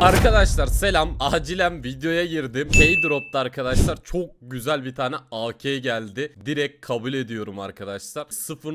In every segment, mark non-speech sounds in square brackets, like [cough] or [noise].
Arkadaşlar selam acilen videoya girdim k drop'ta arkadaşlar çok güzel bir tane AK geldi Direkt kabul ediyorum arkadaşlar 0.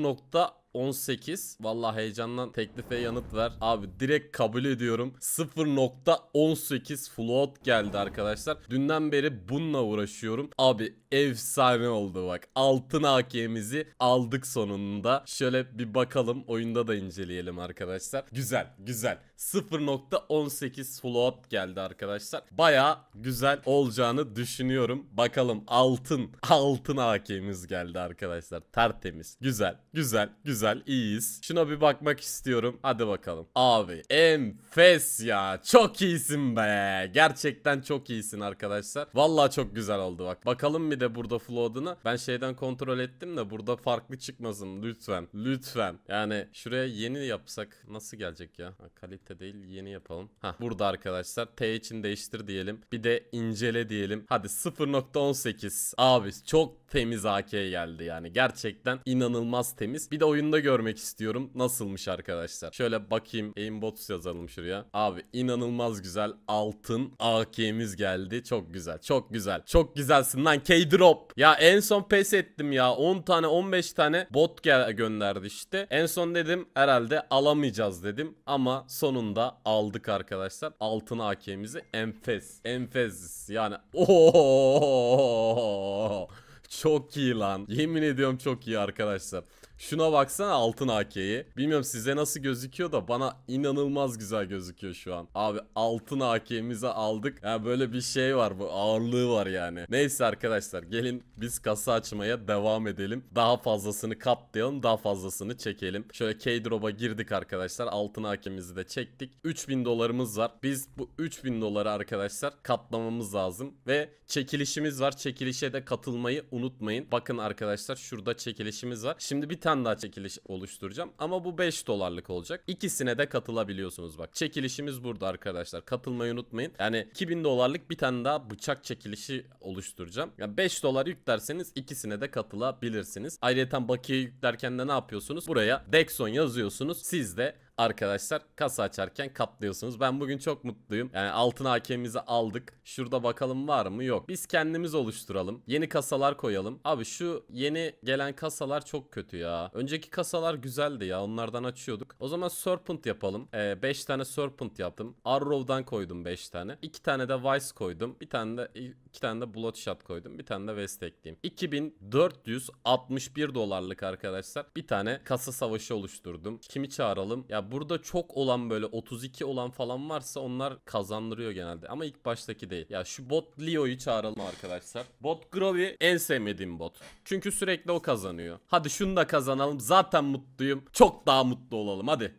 18. Vallahi heyecandan teklife yanıt ver. Abi direkt kabul ediyorum. 0.18 float geldi arkadaşlar. Dünden beri bununla uğraşıyorum. Abi efsane oldu bak. Altın AK'mizi aldık sonunda. Şöyle bir bakalım. Oyunda da inceleyelim arkadaşlar. Güzel güzel. 0.18 float geldi arkadaşlar. Baya güzel olacağını düşünüyorum. Bakalım altın altın AK'miz geldi arkadaşlar. Tertemiz. Güzel güzel güzel güzel iyiyiz. Şuna bir bakmak istiyorum. Hadi bakalım. Abi enfes ya. Çok iyisin be. Gerçekten çok iyisin arkadaşlar. Valla çok güzel oldu bak. Bakalım bir de burada flow flood'unu. Ben şeyden kontrol ettim de burada farklı çıkmasın. Lütfen. Lütfen. Yani şuraya yeni yapsak nasıl gelecek ya? Ha, kalite değil yeni yapalım. Ha burada arkadaşlar. T için değiştir diyelim. Bir de incele diyelim. Hadi 0.18. Abi çok temiz AK geldi yani. Gerçekten inanılmaz temiz. Bir de oyun anında görmek istiyorum. Nasılmış arkadaşlar? Şöyle bakayım. Aimbots yazalım şuraya. Abi inanılmaz güzel altın AK'miz geldi. Çok güzel. Çok güzel. Çok güzelsin lan K-Drop. Ya en son pes ettim ya. 10 tane 15 tane bot gönderdi işte. En son dedim herhalde alamayacağız dedim. Ama sonunda aldık arkadaşlar. Altın AK'mizi enfes. Enfes yani. Ooo. [laughs] Çok iyi lan. Yemin ediyorum çok iyi arkadaşlar. Şuna baksana altın AK'yi. Bilmiyorum size nasıl gözüküyor da bana inanılmaz güzel gözüküyor şu an. Abi altın AK'mizi aldık. Yani böyle bir şey var bu ağırlığı var yani. Neyse arkadaşlar gelin biz kasa açmaya devam edelim. Daha fazlasını kaplayalım daha fazlasını çekelim. Şöyle K-Drop'a girdik arkadaşlar. Altın AK'mizi de çektik. 3000 dolarımız var. Biz bu 3000 doları arkadaşlar katlamamız lazım. Ve çekilişimiz var. Çekilişe de katılmayı unutmayın. Bakın arkadaşlar şurada çekilişimiz var. Şimdi bir tane tane daha çekiliş oluşturacağım. Ama bu 5 dolarlık olacak. İkisine de katılabiliyorsunuz bak. Çekilişimiz burada arkadaşlar. Katılmayı unutmayın. Yani 2000 dolarlık bir tane daha bıçak çekilişi oluşturacağım. yani 5 dolar yüklerseniz ikisine de katılabilirsiniz. Ayrıca bakiye yüklerken de ne yapıyorsunuz? Buraya Dexon yazıyorsunuz. Siz de arkadaşlar kasa açarken katlıyorsunuz. Ben bugün çok mutluyum. Yani altın hakemimizi aldık. Şurada bakalım var mı? Yok. Biz kendimiz oluşturalım. Yeni kasalar koyalım. Abi şu yeni gelen kasalar çok kötü ya. Önceki kasalar güzeldi ya. Onlardan açıyorduk. O zaman Serpent yapalım. 5 ee, tane Serpent yaptım. Arrow'dan koydum 5 tane. 2 tane de Vice koydum. Bir tane de iki tane de Bloodshot koydum. Bir tane de West ekleyeyim. 2461 dolarlık arkadaşlar bir tane kasa savaşı oluşturdum. Kimi çağıralım? Ya burada çok olan böyle 32 olan falan varsa onlar kazandırıyor genelde. Ama ilk baştaki değil. Ya şu bot Leo'yu çağıralım arkadaşlar. Bot Grovy en sevmediğim bot. Çünkü sürekli o kazanıyor. Hadi şunu da kazanalım. Zaten mutluyum. Çok daha mutlu olalım. Hadi.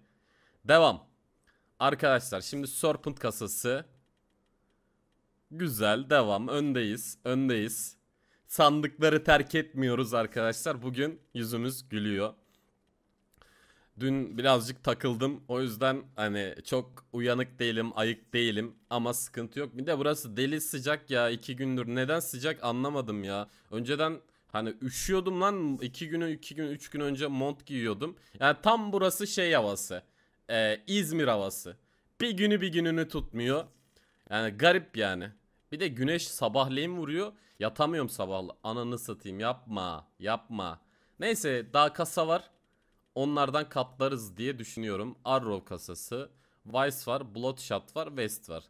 Devam. Arkadaşlar şimdi Serpent kasası Güzel devam öndeyiz öndeyiz. Sandıkları terk etmiyoruz arkadaşlar. Bugün yüzümüz gülüyor. Dün birazcık takıldım. O yüzden hani çok uyanık değilim, ayık değilim. Ama sıkıntı yok. Bir de burası deli sıcak ya. iki gündür neden sıcak anlamadım ya. Önceden hani üşüyordum lan. iki günü, iki gün, üç gün önce mont giyiyordum. Yani tam burası şey havası. Ee, İzmir havası. Bir günü bir gününü tutmuyor. Yani garip yani. Bir de güneş sabahleyin vuruyor. Yatamıyorum sabah. Ananı satayım yapma yapma. Neyse daha kasa var. Onlardan katlarız diye düşünüyorum. Arrow kasası. Vice var. Bloodshot var. West var.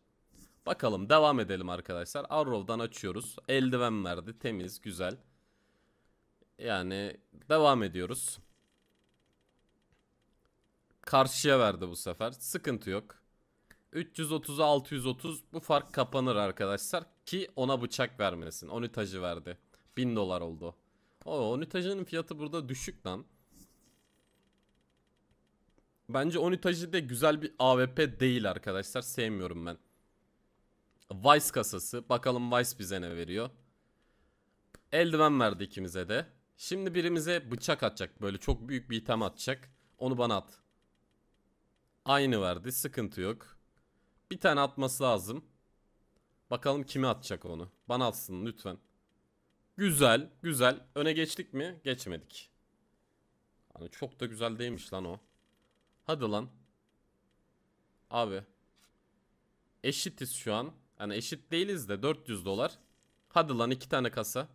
Bakalım devam edelim arkadaşlar. Arrow'dan açıyoruz. Eldiven verdi. Temiz güzel. Yani devam ediyoruz. Karşıya verdi bu sefer. Sıkıntı yok. 330'a 630 bu fark kapanır arkadaşlar ki ona bıçak vermesin. Onütajı verdi. 1000 dolar oldu. O onütajının fiyatı burada düşük lan. Bence onütajı da güzel bir AWP değil arkadaşlar. Sevmiyorum ben. Vice kasası. Bakalım Vice bize ne veriyor. Eldiven verdi ikimize de. Şimdi birimize bıçak atacak. Böyle çok büyük bir item atacak. Onu bana at. Aynı verdi. Sıkıntı yok. Bir tane atması lazım. Bakalım kimi atacak onu. Bana atsın lütfen. Güzel, güzel. Öne geçtik mi? Geçmedik. Hani çok da güzel değilmiş lan o. Hadi lan. Abi. Eşitiz şu an. Yani eşit değiliz de 400 dolar. Hadi lan iki tane kasa.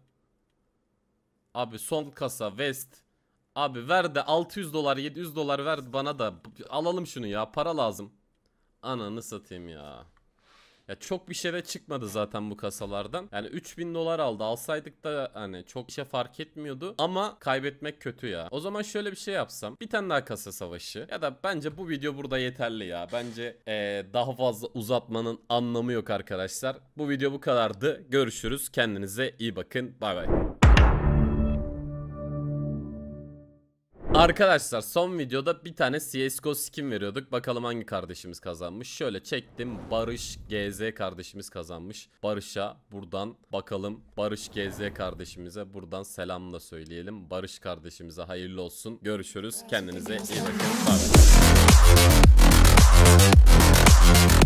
Abi son kasa West. Abi ver de 600 dolar 700 dolar ver bana da alalım şunu ya para lazım. Ananı satayım ya. Ya çok bir şeye çıkmadı zaten bu kasalardan. Yani 3000 dolar aldı. Alsaydık da hani çok işe fark etmiyordu. Ama kaybetmek kötü ya. O zaman şöyle bir şey yapsam. Bir tane daha kasa savaşı. Ya da bence bu video burada yeterli ya. Bence ee, daha fazla uzatmanın anlamı yok arkadaşlar. Bu video bu kadardı. Görüşürüz. Kendinize iyi bakın. Bay bay. Arkadaşlar son videoda bir tane CSGO skin veriyorduk. Bakalım hangi kardeşimiz kazanmış. Şöyle çektim. Barış GZ kardeşimiz kazanmış. Barış'a buradan bakalım. Barış GZ kardeşimize buradan selam da söyleyelim. Barış kardeşimize hayırlı olsun. Görüşürüz. Kendinize iyi bakın. Bye.